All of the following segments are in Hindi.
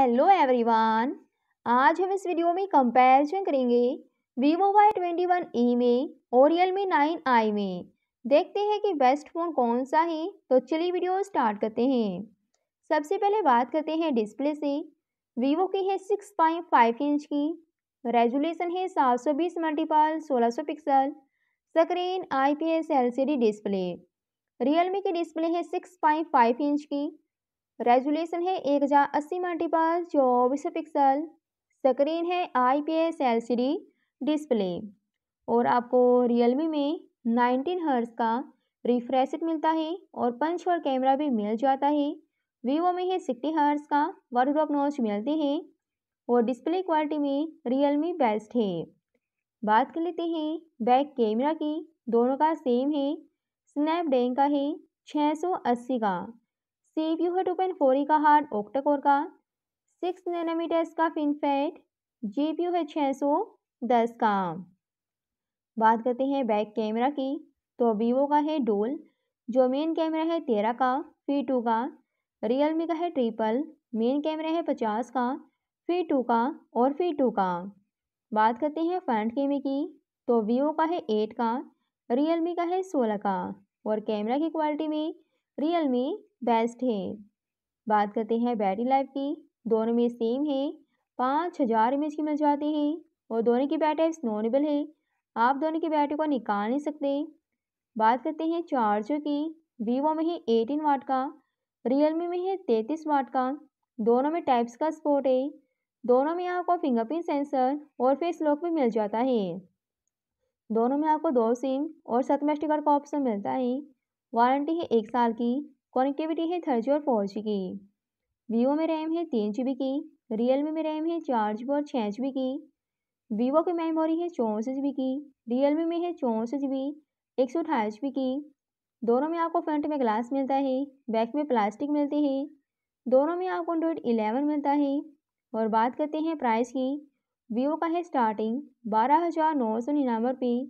हेलो एवरीवन आज हम इस वीडियो में कंपैरिजन करेंगे Vivo Y twenty one E में और रियल मी नाइन आई में देखते हैं कि बेस्ट फ़ोन कौन सा है तो चलिए वीडियो स्टार्ट करते हैं सबसे पहले बात करते हैं डिस्प्ले से वीवो की है सिक्स पॉइंट फाइव इंच की रेजुलेशन है सात सौ बीस मल्टीपल सोलह सौ pixel screen I P S L C D display Realme की डिस्प्ले है सिक्स पॉइंट फाइव इंच की रेजुलेशन है एक हज़ार अस्सी मल्टीपल चौबीस पिक्सल स्क्रीन है I P S L C D display और आपको रियलमी में नाइनटीन हर्स का रिफ्रेश मिलता है और पंच और कैमरा भी मिल जाता है वीवो में है सिक्सटी हर्स का वाटर ड्रॉप नॉच मिलती है और डिस्प्ले क्वालिटी में रियलमी बेस्ट है बात कर लेते हैं बैक कैमरा की दोनों का सेम है स्नैपड्रैगन का है छः सौ अस्सी का पी यू है टू पॉइंट फोर ई का ओक्टा ऑक्टाकोर का सिक्स नैनोमीटर का फिनफेट जी पी यू है छः सौ दस का बात करते हैं बैक कैमरा की तो वीवो का है डोल जो मेन कैमरा है तेरह का फी टू का रियल मी का है ट्रिपल मेन कैमरा है पचास का फी टू का और फी टू का बात करते हैं फ्रंट कैमरे की तो वीवो का है एट का रियल मी का है सोलह का और कैमरा की क्वालिटी में रियल बेस्ट है बात करते हैं बैटरी लाइफ की दोनों में सेम है पाँच हज़ार एम की मिल जाती है और दोनों की बैटरी स्नोनेबल है आप दोनों की बैटरी को निकाल नहीं सकते बात करते हैं चार्जर की वीवो में है एटीन वाट का रियलमी में है तैंतीस वाट का दोनों में टाइप्स का स्पोर्ट है दोनों में आपको फिंगरप्रिंट सेंसर और फेस लॉक भी मिल जाता है दोनों में आपको दो सिम और सतम का ऑप्शन मिलता है वारंटी है एक साल की कनेक्टिविटी है थर्ड और फोर जी की वीवो में रैम है तीन जी की रियल में रैम है चार जी और छः जी की वीवो की मेमोरी है चौंसठ जी की रियल में है चौंसठ जी एक सौ अठाईस जी की दोनों में आपको फ्रंट में ग्लास मिलता है बैक में प्लास्टिक मिलती है दोनों में आपको एंड्रॉइड इलेवन मिलता है और बात करते हैं प्राइस की वीवो का है स्टार्टिंग बारह हज़ार नौ सौ निन्यानवे रुपये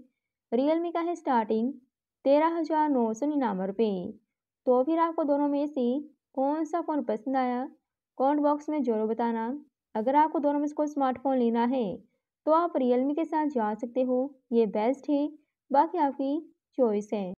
रियलमी का है स्टार्टिंग तेरह हज़ार नौ सौ निन्यानवे रुपये तो फिर आपको दोनों में से कौन सा फ़ोन पसंद आया कमेंट बॉक्स में ज़रूर बताना अगर आपको दोनों में से कोई स्मार्टफोन लेना है तो आप रियलमी के साथ जा सकते हो ये बेस्ट है बाकी आपकी चॉइस है